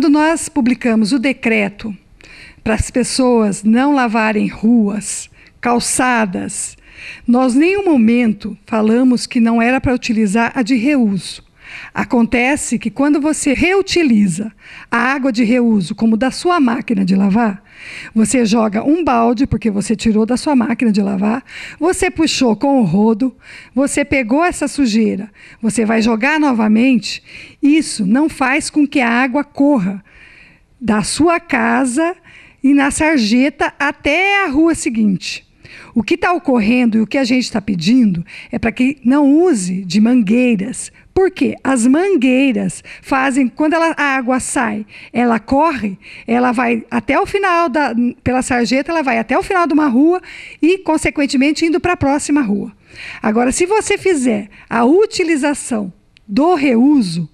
Quando nós publicamos o decreto para as pessoas não lavarem ruas, calçadas, nós, em nenhum momento, falamos que não era para utilizar a de reuso. Acontece que quando você reutiliza a água de reuso como da sua máquina de lavar, você joga um balde, porque você tirou da sua máquina de lavar, você puxou com o rodo, você pegou essa sujeira, você vai jogar novamente. Isso não faz com que a água corra da sua casa e na sarjeta até a rua seguinte. O que está ocorrendo e o que a gente está pedindo é para que não use de mangueiras. Por quê? As mangueiras fazem, quando ela, a água sai, ela corre, ela vai até o final, da, pela sarjeta, ela vai até o final de uma rua e, consequentemente, indo para a próxima rua. Agora, se você fizer a utilização do reuso,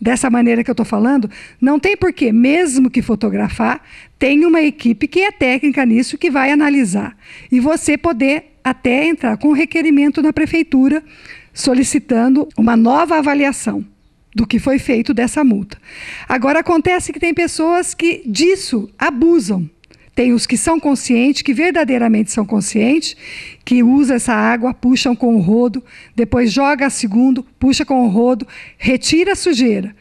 dessa maneira que eu estou falando, não tem porquê, mesmo que fotografar, tem uma equipe que é técnica nisso que vai analisar. E você poder até entrar com requerimento na prefeitura solicitando uma nova avaliação do que foi feito dessa multa. Agora acontece que tem pessoas que disso abusam. Tem os que são conscientes, que verdadeiramente são conscientes, que usa essa água, puxam com o rodo, depois joga a segundo, puxa com o rodo, retira a sujeira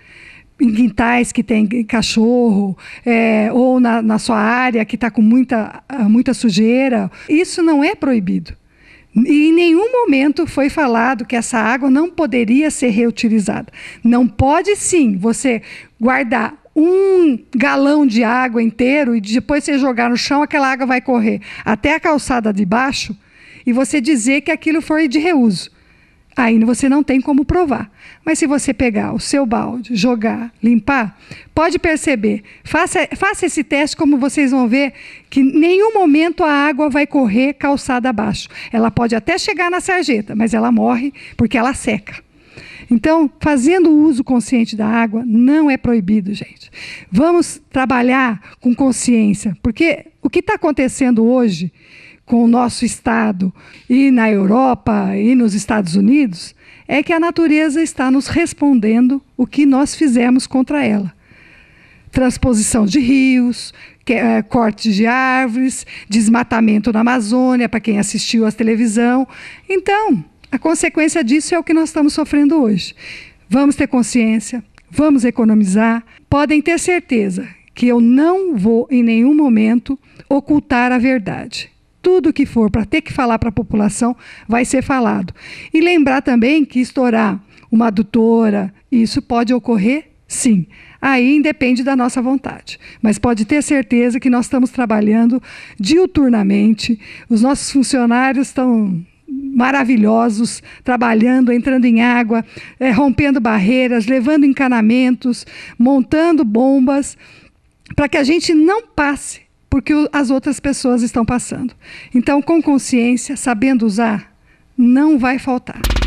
em quintais que tem cachorro, é, ou na, na, sua área que está com muita, muita sujeira. Isso não é proibido. E em nenhum momento foi falado que essa água não poderia ser reutilizada. Não pode sim você guardar um galão de água inteiro e depois você jogar no chão, aquela água vai correr até a calçada de baixo e você dizer que aquilo foi de reuso. Aí você não tem como provar. Mas se você pegar o seu balde, jogar, limpar, pode perceber. Faça, faça esse teste, como vocês vão ver, que em nenhum momento a água vai correr calçada abaixo. Ela pode até chegar na sarjeta, mas ela morre porque ela seca. Então, fazendo o uso consciente da água não é proibido, gente. Vamos trabalhar com consciência, porque o que está acontecendo hoje com o nosso Estado e na Europa e nos Estados Unidos é que a natureza está nos respondendo o que nós fizemos contra ela. Transposição de rios, eh, cortes de árvores, desmatamento na Amazônia, para quem assistiu à televisão. Então, a consequência disso é o que nós estamos sofrendo hoje. Vamos ter consciência, vamos economizar. Podem ter certeza que eu não vou em nenhum momento ocultar a verdade. Tudo que for para ter que falar para a população vai ser falado. E lembrar também que estourar uma adutora, isso pode ocorrer sim. Aí independe da nossa vontade. Mas pode ter certeza que nós estamos trabalhando diuturnamente, os nossos funcionários estão maravilhosos, trabalhando, entrando em água, é, rompendo barreiras, levando encanamentos, montando bombas, para que a gente não passe porque as outras pessoas estão passando. Então, com consciência, sabendo usar, não vai faltar.